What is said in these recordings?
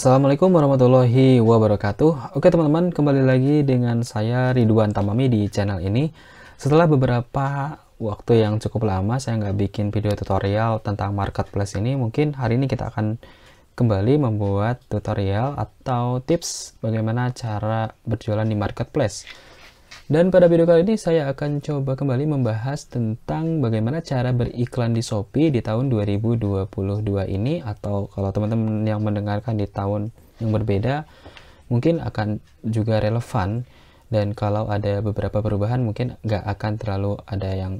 Assalamualaikum warahmatullahi wabarakatuh Oke teman-teman kembali lagi dengan saya Ridwan Tamami di channel ini Setelah beberapa waktu yang cukup lama saya nggak bikin video tutorial tentang marketplace ini Mungkin hari ini kita akan kembali membuat tutorial atau tips bagaimana cara berjualan di marketplace dan pada video kali ini saya akan coba kembali membahas tentang bagaimana cara beriklan di Shopee di tahun 2022 ini atau kalau teman-teman yang mendengarkan di tahun yang berbeda mungkin akan juga relevan dan kalau ada beberapa perubahan mungkin nggak akan terlalu ada yang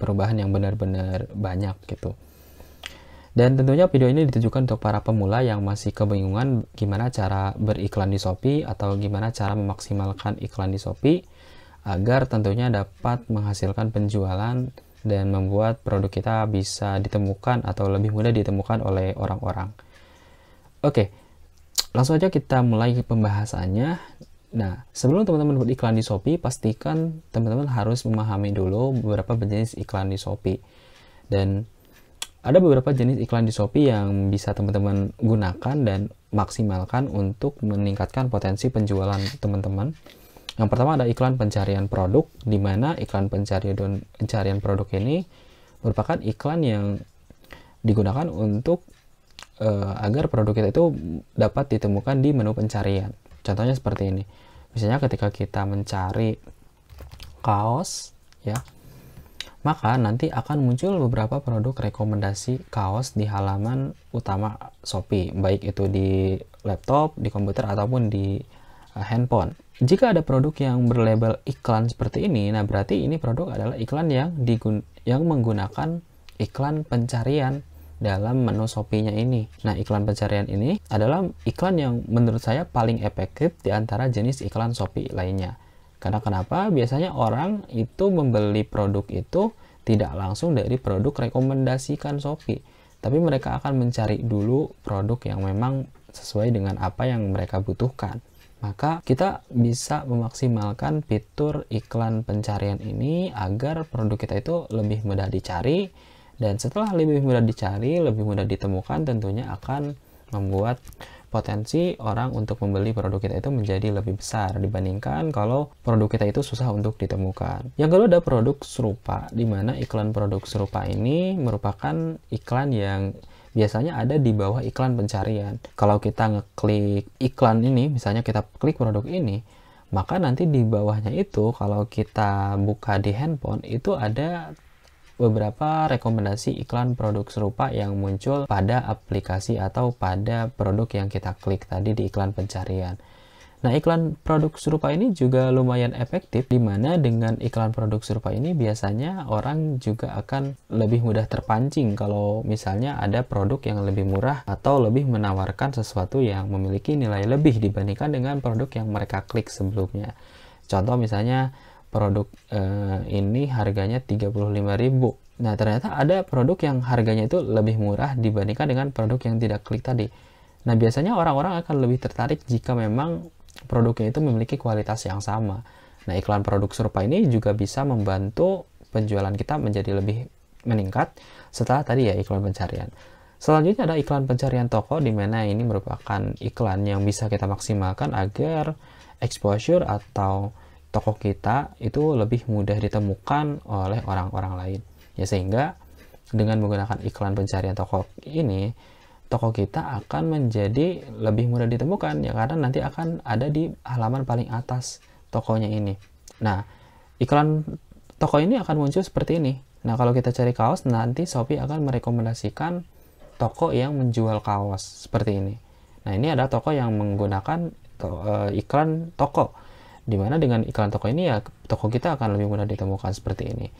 perubahan yang benar-benar banyak gitu. Dan tentunya video ini ditujukan untuk para pemula yang masih kebingungan gimana cara beriklan di Shopee atau gimana cara memaksimalkan iklan di Shopee agar tentunya dapat menghasilkan penjualan dan membuat produk kita bisa ditemukan atau lebih mudah ditemukan oleh orang-orang. Oke, langsung aja kita mulai pembahasannya. Nah, sebelum teman-teman buat iklan di Shopee, pastikan teman-teman harus memahami dulu beberapa jenis iklan di Shopee. Dan ada beberapa jenis iklan di Shopee yang bisa teman-teman gunakan dan maksimalkan untuk meningkatkan potensi penjualan teman-teman. Yang pertama ada iklan pencarian produk, di mana iklan pencarian pencarian produk ini merupakan iklan yang digunakan untuk uh, agar produk kita itu dapat ditemukan di menu pencarian. Contohnya seperti ini. Misalnya ketika kita mencari kaos, ya, maka nanti akan muncul beberapa produk rekomendasi kaos di halaman utama Shopee, baik itu di laptop, di komputer ataupun di eh, handphone jika ada produk yang berlabel iklan seperti ini, nah berarti ini produk adalah iklan yang digun yang menggunakan iklan pencarian dalam menu Shopee-nya ini. Nah, iklan pencarian ini adalah iklan yang menurut saya paling efektif di antara jenis iklan Shopee lainnya. Karena kenapa? Biasanya orang itu membeli produk itu tidak langsung dari produk rekomendasikan Shopee, tapi mereka akan mencari dulu produk yang memang sesuai dengan apa yang mereka butuhkan maka kita bisa memaksimalkan fitur iklan pencarian ini agar produk kita itu lebih mudah dicari dan setelah lebih mudah dicari, lebih mudah ditemukan tentunya akan membuat potensi orang untuk membeli produk kita itu menjadi lebih besar dibandingkan kalau produk kita itu susah untuk ditemukan. Yang kedua ada produk serupa, di mana iklan produk serupa ini merupakan iklan yang biasanya ada di bawah iklan pencarian. Kalau kita ngeklik iklan ini, misalnya kita klik produk ini, maka nanti di bawahnya itu kalau kita buka di handphone itu ada beberapa rekomendasi iklan produk serupa yang muncul pada aplikasi atau pada produk yang kita klik tadi di iklan pencarian. Nah, iklan produk serupa ini juga lumayan efektif, di mana dengan iklan produk serupa ini biasanya orang juga akan lebih mudah terpancing kalau misalnya ada produk yang lebih murah atau lebih menawarkan sesuatu yang memiliki nilai lebih dibandingkan dengan produk yang mereka klik sebelumnya. Contoh misalnya produk eh, ini harganya 35.000. Nah, ternyata ada produk yang harganya itu lebih murah dibandingkan dengan produk yang tidak klik tadi. Nah, biasanya orang-orang akan lebih tertarik jika memang produknya itu memiliki kualitas yang sama. Nah, iklan produk serupa ini juga bisa membantu penjualan kita menjadi lebih meningkat setelah tadi ya iklan pencarian. Selanjutnya ada iklan pencarian toko di mana ini merupakan iklan yang bisa kita maksimalkan agar exposure atau toko kita itu lebih mudah ditemukan oleh orang-orang lain. Ya sehingga dengan menggunakan iklan pencarian toko ini toko kita akan menjadi lebih mudah ditemukan ya karena nanti akan ada di halaman paling atas tokonya ini. Nah, iklan toko ini akan muncul seperti ini. Nah, kalau kita cari kaos nanti Shopee akan merekomendasikan toko yang menjual kaos seperti ini. Nah, ini ada toko yang menggunakan to uh, iklan toko. Dimana dengan iklan toko ini ya toko kita akan lebih mudah ditemukan seperti ini.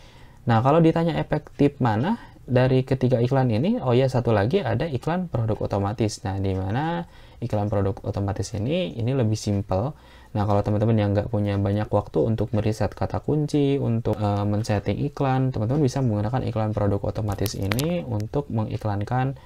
Nah, kalau ditanya efektif mana, dari ketiga iklan ini, oh ya satu lagi ada iklan produk otomatis. Nah, di mana iklan produk otomatis ini ini lebih simple. Nah, kalau teman-teman yang nggak punya banyak waktu untuk meriset kata kunci, untuk uh, men-setting iklan, teman-teman bisa menggunakan iklan produk otomatis ini untuk mengiklankan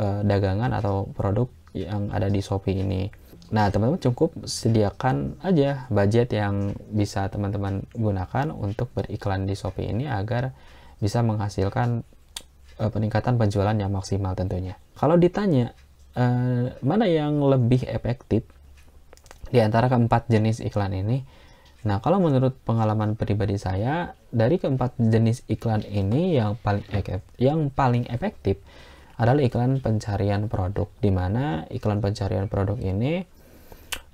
uh, dagangan atau produk yang ada di Shopee ini. Nah, teman-teman cukup sediakan aja budget yang bisa teman-teman gunakan untuk beriklan di Shopee ini agar bisa menghasilkan Eh, peningkatan penjualan yang maksimal tentunya. Kalau ditanya uh, mana yang lebih efektif di antara keempat jenis iklan ini, nah kalau menurut pengalaman pribadi saya dari keempat jenis iklan ini yang paling yang paling efektif adalah iklan pencarian produk, di mana iklan pencarian produk ini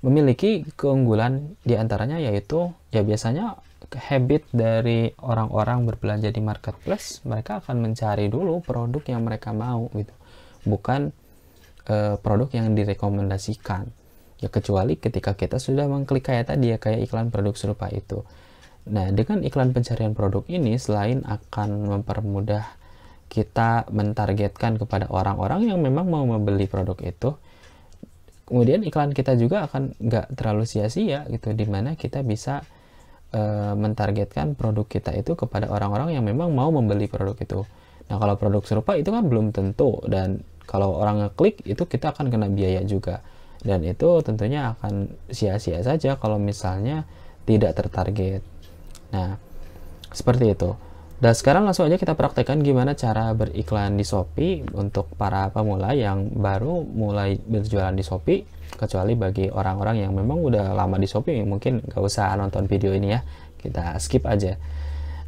memiliki keunggulan di antaranya yaitu ya biasanya habit dari orang-orang berbelanja di marketplace, mereka akan mencari dulu produk yang mereka mau gitu, bukan e, produk yang direkomendasikan. Ya kecuali ketika kita sudah mengklik kayak tadi ya kayak iklan produk serupa itu. Nah dengan iklan pencarian produk ini selain akan mempermudah kita mentargetkan kepada orang-orang yang memang mau membeli produk itu, kemudian iklan kita juga akan nggak terlalu sia-sia gitu, dimana kita bisa e, mentargetkan produk kita itu kepada orang-orang yang memang mau membeli produk itu. Nah, kalau produk serupa itu kan belum tentu dan kalau orang ngeklik itu kita akan kena biaya juga. Dan itu tentunya akan sia-sia saja kalau misalnya tidak tertarget. Nah, seperti itu. Dan nah, sekarang langsung aja kita praktekkan gimana cara beriklan di Shopee untuk para pemula yang baru mulai berjualan di Shopee. Kecuali bagi orang-orang yang memang udah lama di Shopee, mungkin gak usah nonton video ini ya. Kita skip aja.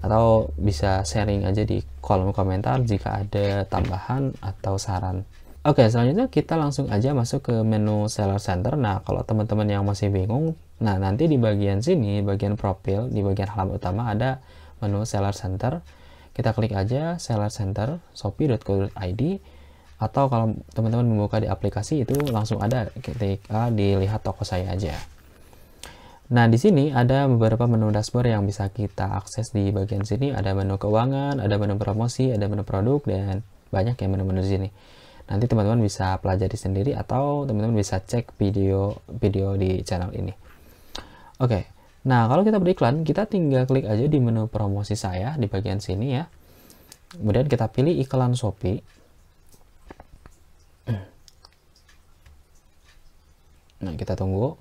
Atau bisa sharing aja di kolom komentar jika ada tambahan atau saran. Oke, selanjutnya kita langsung aja masuk ke menu Seller Center. Nah, kalau teman-teman yang masih bingung, nah nanti di bagian sini, bagian profil, di bagian halaman utama ada menu seller center kita klik aja seller center shopee.co.id atau kalau teman-teman membuka di aplikasi itu langsung ada ketika dilihat toko saya aja. Nah, di sini ada beberapa menu dashboard yang bisa kita akses di bagian sini. Ada menu keuangan, ada menu promosi, ada menu produk, dan banyak yang menu-menu di sini. Nanti teman-teman bisa pelajari sendiri atau teman-teman bisa cek video-video di channel ini. Oke, okay. Nah, kalau kita beriklan, kita tinggal klik aja di menu promosi saya di bagian sini ya. Kemudian kita pilih iklan Shopee. Nah, kita tunggu.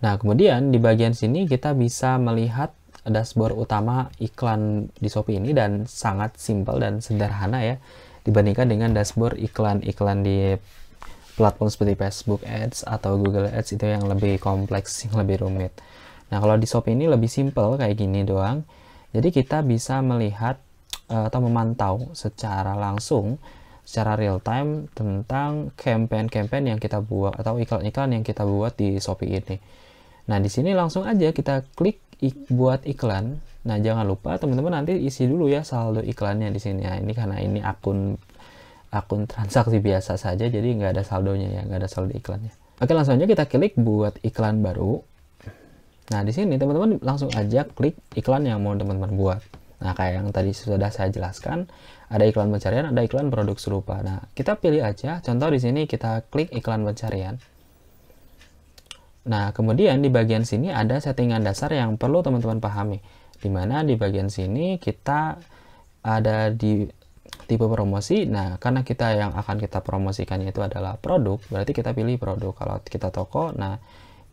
Nah, kemudian di bagian sini kita bisa melihat dashboard utama iklan di Shopee ini dan sangat simpel dan sederhana ya dibandingkan dengan dashboard iklan-iklan di platform seperti Facebook Ads atau Google Ads itu yang lebih kompleks, yang lebih rumit. Nah, kalau di Shopee ini lebih simple kayak gini doang. Jadi kita bisa melihat eh, atau memantau secara langsung secara real time tentang campaign-campaign yang kita buat atau iklan-iklan yang kita buat di Shopee ini. Nah, di sini langsung aja kita klik ik buat iklan. Nah, jangan lupa teman-teman nanti isi dulu ya saldo iklannya di sini. Nah, ini karena ini akun akun transaksi biasa saja jadi nggak ada saldonya ya, nggak ada saldo iklannya. Oke, langsung aja kita klik buat iklan baru. Nah, di sini teman-teman langsung aja klik iklan yang mau teman-teman buat. Nah, kayak yang tadi sudah saya jelaskan, ada iklan pencarian, ada iklan produk serupa. Nah, kita pilih aja. Contoh di sini kita klik iklan pencarian. Nah, kemudian di bagian sini ada settingan dasar yang perlu teman-teman pahami. di mana di bagian sini kita ada di tipe promosi. Nah, karena kita yang akan kita promosikan itu adalah produk, berarti kita pilih produk. Kalau kita toko, nah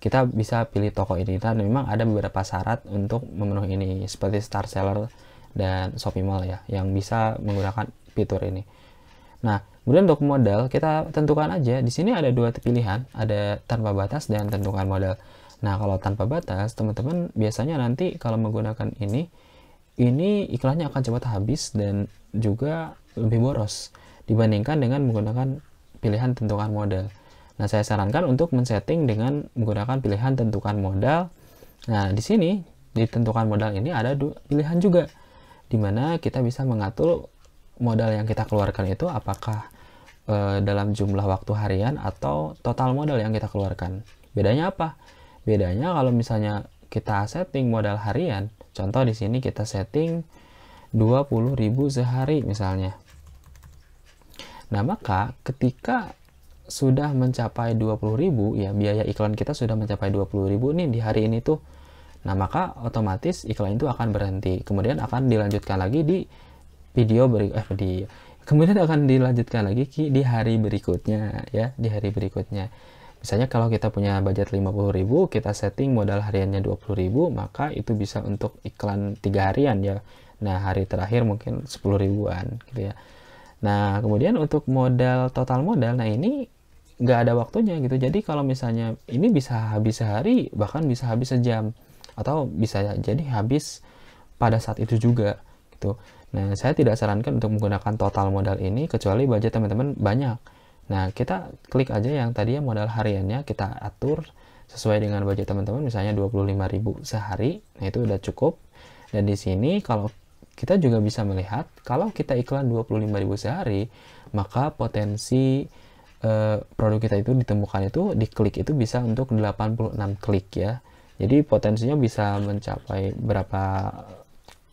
kita bisa pilih toko ini dan memang ada beberapa syarat untuk memenuhi ini seperti Star Seller dan Shopee Mall ya yang bisa menggunakan fitur ini. Nah, kemudian untuk modal kita tentukan aja. Di sini ada dua pilihan, ada tanpa batas dan tentukan modal. Nah, kalau tanpa batas, teman-teman biasanya nanti kalau menggunakan ini, ini iklannya akan cepat habis dan juga lebih boros dibandingkan dengan menggunakan pilihan tentukan modal. Nah, saya sarankan untuk men-setting dengan menggunakan pilihan tentukan modal. Nah, di sini ditentukan modal ini ada pilihan juga di mana kita bisa mengatur modal yang kita keluarkan itu apakah e, dalam jumlah waktu harian atau total modal yang kita keluarkan. Bedanya apa? Bedanya kalau misalnya kita setting modal harian, contoh di sini kita setting 20.000 sehari misalnya. Nah, maka ketika sudah mencapai 20.000 ya biaya iklan kita sudah mencapai 20.000 nih di hari ini tuh nah maka otomatis iklan itu akan berhenti kemudian akan dilanjutkan lagi di video berikut eh di kemudian akan dilanjutkan lagi di hari berikutnya ya di hari berikutnya misalnya kalau kita punya budget 50.000 kita setting modal hariannya 20.000 maka itu bisa untuk iklan tiga harian ya nah hari terakhir mungkin 10 ribuan gitu ya nah kemudian untuk modal total modal nah ini nggak ada waktunya gitu jadi kalau misalnya ini bisa habis sehari bahkan bisa habis sejam atau bisa jadi habis pada saat itu juga gitu nah saya tidak sarankan untuk menggunakan total modal ini kecuali budget teman-teman banyak nah kita klik aja yang tadinya modal hariannya kita atur sesuai dengan budget teman-teman misalnya 25.000 sehari nah itu udah cukup dan di sini kalau kita juga bisa melihat kalau kita iklan 25.000 sehari maka potensi Eh, produk kita itu ditemukan itu di klik itu bisa untuk 86 klik ya. Jadi potensinya bisa mencapai berapa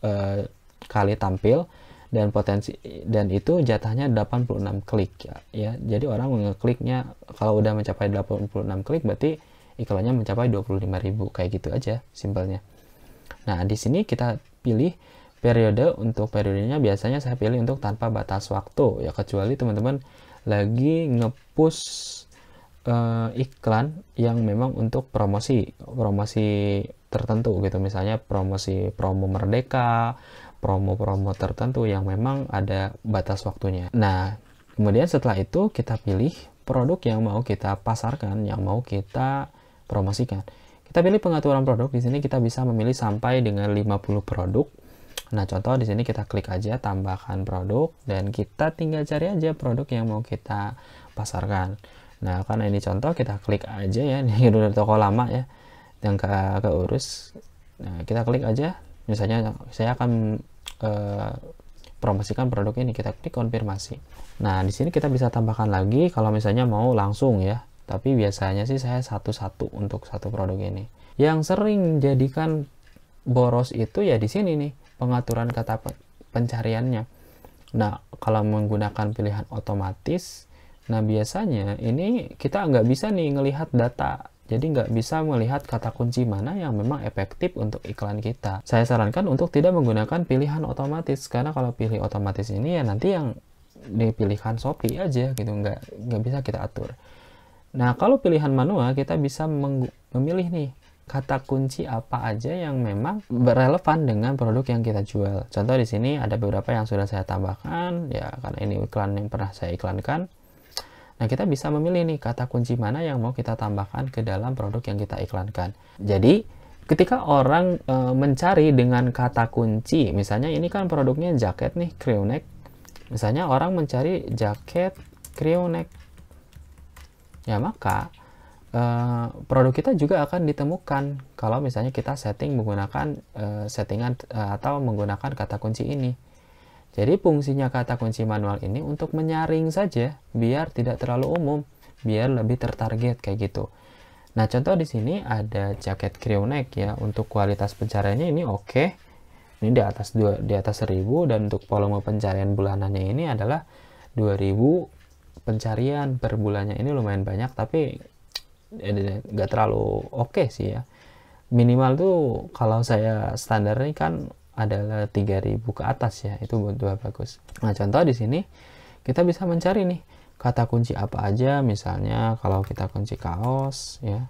uh, kali tampil dan potensi dan itu jatahnya 86 klik ya. ya. Jadi orang ngekliknya kalau udah mencapai 86 klik berarti iklannya mencapai 25.000 kayak gitu aja simpelnya. Nah, di sini kita pilih periode untuk periodenya biasanya saya pilih untuk tanpa batas waktu ya kecuali teman-teman lagi ngepus uh, eh, iklan yang memang untuk promosi promosi tertentu gitu misalnya promosi promo merdeka promo-promo tertentu yang memang ada batas waktunya nah kemudian setelah itu kita pilih produk yang mau kita pasarkan yang mau kita promosikan kita pilih pengaturan produk di sini kita bisa memilih sampai dengan 50 produk Nah, contoh di sini kita klik aja tambahkan produk dan kita tinggal cari aja produk yang mau kita pasarkan. Nah, karena ini contoh kita klik aja ya, ini udah toko lama ya yang ke keurus. Nah, kita klik aja. Misalnya saya akan eh, promosikan produk ini, kita klik konfirmasi. Nah, di sini kita bisa tambahkan lagi kalau misalnya mau langsung ya. Tapi biasanya sih saya satu-satu untuk satu produk ini. Yang sering jadikan boros itu ya di sini nih pengaturan kata pencariannya. Nah, kalau menggunakan pilihan otomatis, nah biasanya ini kita nggak bisa nih ngelihat data. Jadi nggak bisa melihat kata kunci mana yang memang efektif untuk iklan kita. Saya sarankan untuk tidak menggunakan pilihan otomatis karena kalau pilih otomatis ini ya nanti yang dipilihkan Shopee aja gitu nggak nggak bisa kita atur. Nah kalau pilihan manual kita bisa memilih nih kata kunci apa aja yang memang berelevan dengan produk yang kita jual. Contoh di sini ada beberapa yang sudah saya tambahkan, ya karena ini iklan yang pernah saya iklankan. Nah, kita bisa memilih nih kata kunci mana yang mau kita tambahkan ke dalam produk yang kita iklankan. Jadi, ketika orang e, mencari dengan kata kunci, misalnya ini kan produknya jaket nih, crew neck. Misalnya orang mencari jaket crew neck. Ya, maka Uh, produk kita juga akan ditemukan kalau misalnya kita setting menggunakan uh, settingan uh, atau menggunakan kata kunci ini. Jadi fungsinya kata kunci manual ini untuk menyaring saja biar tidak terlalu umum, biar lebih tertarget kayak gitu. Nah contoh di sini ada jaket crew neck ya untuk kualitas pencariannya ini oke. Okay. Ini di atas dua, di atas 1000 dan untuk volume pencarian bulanannya ini adalah 2000 pencarian per bulannya ini lumayan banyak tapi nggak terlalu oke okay sih ya minimal tuh kalau saya standar ini kan adalah 3000 ke atas ya itu buat bagus nah contoh di sini kita bisa mencari nih kata kunci apa aja misalnya kalau kita kunci kaos ya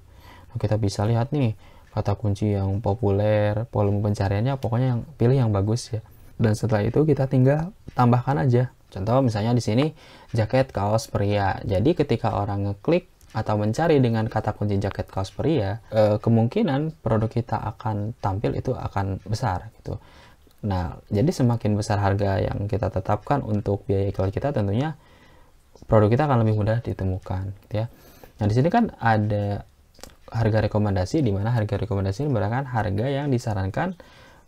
kita bisa lihat nih kata kunci yang populer volume pencariannya pokoknya yang pilih yang bagus ya dan setelah itu kita tinggal tambahkan aja contoh misalnya di sini jaket kaos pria jadi ketika orang ngeklik atau mencari dengan kata kunci jaket kaos pria, eh, kemungkinan produk kita akan tampil itu akan besar gitu. Nah, jadi semakin besar harga yang kita tetapkan untuk biaya iklan kita tentunya produk kita akan lebih mudah ditemukan gitu ya. Nah, di sini kan ada harga rekomendasi di mana harga rekomendasi ini merupakan harga yang disarankan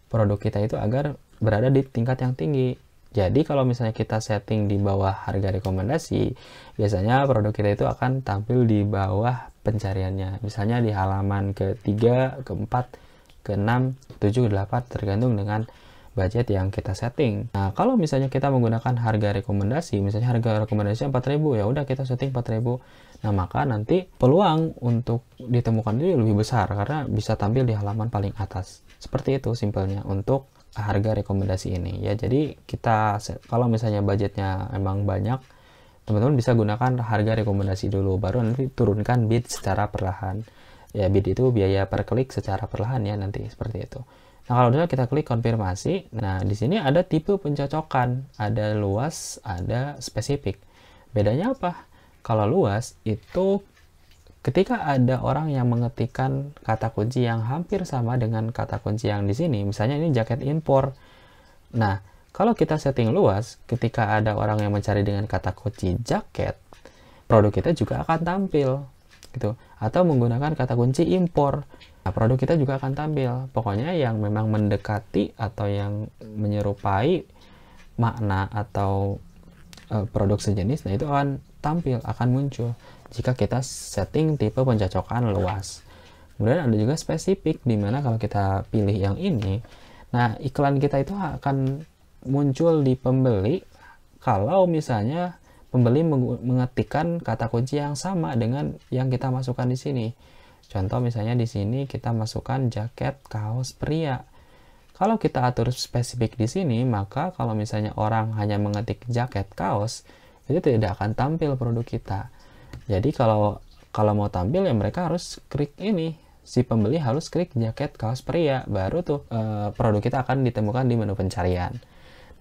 produk kita itu agar berada di tingkat yang tinggi jadi kalau misalnya kita setting di bawah harga rekomendasi, biasanya produk kita itu akan tampil di bawah pencariannya. Misalnya di halaman ke ke ketiga, ke keenam, tujuh, delapan, tergantung dengan budget yang kita setting. Nah, kalau misalnya kita menggunakan harga rekomendasi, misalnya harga rekomendasi 4000 ya udah kita setting 4000 Nah, maka nanti peluang untuk ditemukan itu lebih besar karena bisa tampil di halaman paling atas. Seperti itu simpelnya untuk harga rekomendasi ini ya jadi kita kalau misalnya budgetnya emang banyak teman-teman bisa gunakan harga rekomendasi dulu baru nanti turunkan bid secara perlahan ya bid itu biaya per klik secara perlahan ya nanti seperti itu nah kalau udah kita klik konfirmasi nah di sini ada tipe pencocokan ada luas ada spesifik bedanya apa kalau luas itu Ketika ada orang yang mengetikkan kata kunci yang hampir sama dengan kata kunci yang di sini, misalnya ini jaket impor. Nah, kalau kita setting luas, ketika ada orang yang mencari dengan kata kunci jaket, produk kita juga akan tampil gitu atau menggunakan kata kunci impor. Nah, produk kita juga akan tampil. Pokoknya yang memang mendekati atau yang menyerupai makna atau uh, produk sejenis, nah itu akan tampil, akan muncul jika kita setting tipe pencocokan luas. Kemudian ada juga spesifik, di mana kalau kita pilih yang ini, nah iklan kita itu akan muncul di pembeli kalau misalnya pembeli mengetikkan kata kunci yang sama dengan yang kita masukkan di sini. Contoh misalnya di sini kita masukkan jaket kaos pria. Kalau kita atur spesifik di sini, maka kalau misalnya orang hanya mengetik jaket kaos, itu tidak akan tampil produk kita. Jadi kalau kalau mau tampil ya mereka harus klik ini si pembeli harus klik jaket kaos pria baru tuh eh, produk kita akan ditemukan di menu pencarian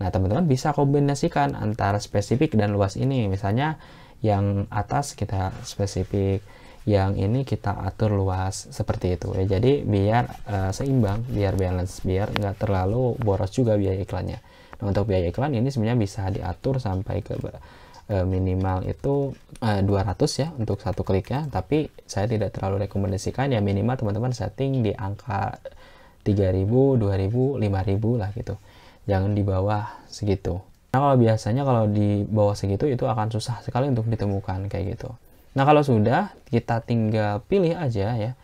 nah teman-teman bisa kombinasikan antara spesifik dan luas ini misalnya yang atas kita spesifik yang ini kita atur luas seperti itu ya jadi biar eh, seimbang biar balance biar nggak terlalu boros juga biaya iklannya nah untuk biaya iklan ini sebenarnya bisa diatur sampai ke E, minimal itu e, 200 ya untuk satu klik ya tapi saya tidak terlalu rekomendasikan ya minimal teman-teman setting di angka 3000 2000 5000 lah gitu jangan di bawah segitu nah kalau biasanya kalau di bawah segitu itu akan susah sekali untuk ditemukan kayak gitu nah kalau sudah kita tinggal pilih aja ya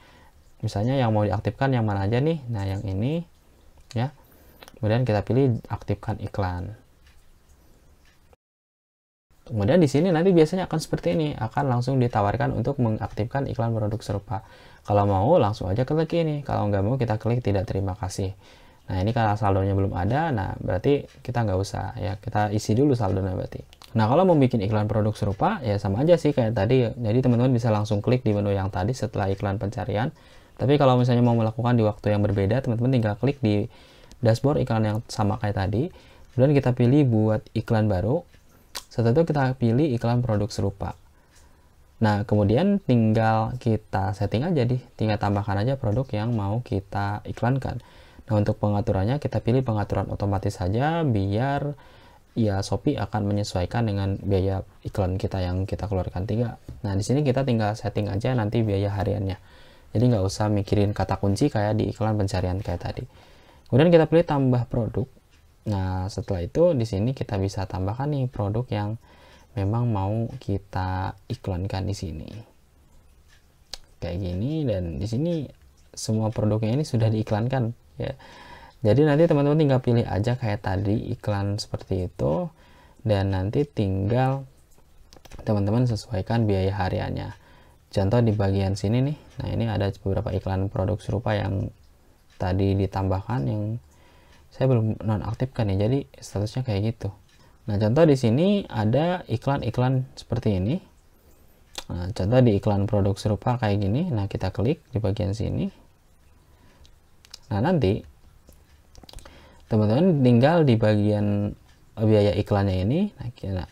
misalnya yang mau diaktifkan yang mana aja nih nah yang ini ya kemudian kita pilih aktifkan iklan Kemudian di sini nanti biasanya akan seperti ini, akan langsung ditawarkan untuk mengaktifkan iklan produk serupa. Kalau mau langsung aja klik ini, kalau nggak mau kita klik tidak terima kasih. Nah ini karena saldonya belum ada, nah berarti kita nggak usah ya, kita isi dulu saldonya berarti. Nah kalau mau bikin iklan produk serupa ya sama aja sih kayak tadi, jadi teman-teman bisa langsung klik di menu yang tadi setelah iklan pencarian. Tapi kalau misalnya mau melakukan di waktu yang berbeda, teman-teman tinggal klik di dashboard iklan yang sama kayak tadi. Kemudian kita pilih buat iklan baru. Setelah itu kita pilih iklan produk serupa. Nah, kemudian tinggal kita setting aja deh, tinggal tambahkan aja produk yang mau kita iklankan. Nah, untuk pengaturannya kita pilih pengaturan otomatis saja biar ya Shopee akan menyesuaikan dengan biaya iklan kita yang kita keluarkan tiga. Nah, di sini kita tinggal setting aja nanti biaya hariannya. Jadi nggak usah mikirin kata kunci kayak di iklan pencarian kayak tadi. Kemudian kita pilih tambah produk. Nah, setelah itu di sini kita bisa tambahkan nih produk yang memang mau kita iklankan di sini. Kayak gini dan di sini semua produknya ini sudah diiklankan ya. Jadi nanti teman-teman tinggal pilih aja kayak tadi iklan seperti itu dan nanti tinggal teman-teman sesuaikan biaya hariannya. Contoh di bagian sini nih. Nah, ini ada beberapa iklan produk serupa yang tadi ditambahkan yang saya belum nonaktifkan ya jadi statusnya kayak gitu nah contoh di sini ada iklan-iklan seperti ini nah, contoh di iklan produk serupa kayak gini nah kita klik di bagian sini nah nanti teman-teman tinggal di bagian biaya iklannya ini nah kira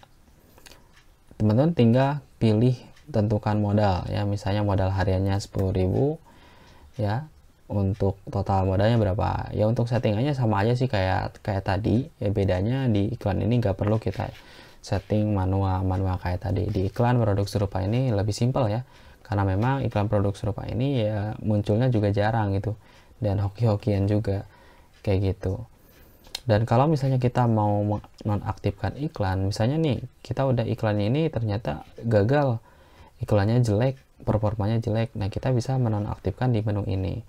teman-teman tinggal pilih tentukan modal ya misalnya modal hariannya 10.000 ya untuk total modalnya berapa ya untuk settingannya sama aja sih kayak kayak tadi ya bedanya di iklan ini nggak perlu kita setting manual manual kayak tadi di iklan produk serupa ini lebih simpel ya karena memang iklan produk serupa ini ya munculnya juga jarang gitu dan hoki-hokian juga kayak gitu dan kalau misalnya kita mau nonaktifkan iklan misalnya nih kita udah iklan ini ternyata gagal iklannya jelek performanya jelek nah kita bisa menonaktifkan di menu ini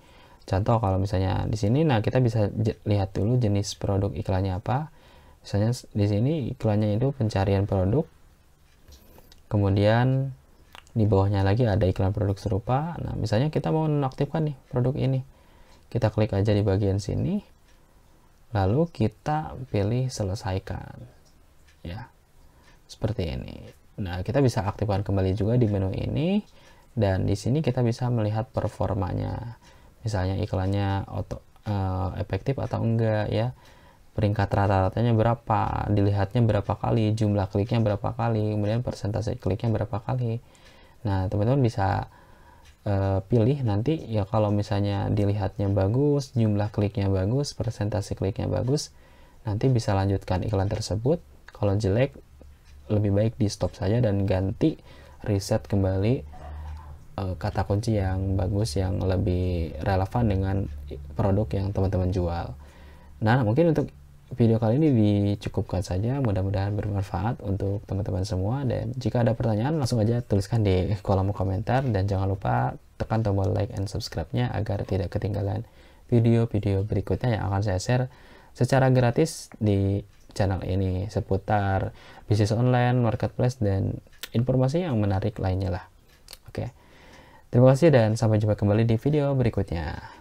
Contoh kalau misalnya di sini, nah kita bisa lihat dulu jenis produk iklannya apa. Misalnya di sini iklannya itu pencarian produk. Kemudian di bawahnya lagi ada iklan produk serupa. Nah misalnya kita mau nonaktifkan nih produk ini. Kita klik aja di bagian sini. Lalu kita pilih selesaikan. Ya, seperti ini. Nah kita bisa aktifkan kembali juga di menu ini. Dan di sini kita bisa melihat performanya misalnya iklannya otok uh, eh, efektif atau enggak ya peringkat rata-ratanya berapa dilihatnya berapa kali jumlah kliknya berapa kali kemudian persentase kliknya berapa kali nah teman-teman bisa uh, pilih nanti ya kalau misalnya dilihatnya bagus jumlah kliknya bagus persentase kliknya bagus nanti bisa lanjutkan iklan tersebut kalau jelek lebih baik di stop saja dan ganti reset kembali Eh, kata kunci yang bagus yang lebih relevan dengan produk yang teman-teman jual. Nah, mungkin untuk video kali ini dicukupkan saja. Mudah-mudahan bermanfaat untuk teman-teman semua dan jika ada pertanyaan langsung aja tuliskan di kolom komentar dan jangan lupa tekan tombol like and subscribe-nya agar tidak ketinggalan video-video berikutnya yang akan saya share secara gratis di channel ini seputar bisnis online, marketplace, dan informasi yang menarik lainnya lah. Oke. Okay. Terima kasih dan sampai jumpa kembali di video berikutnya.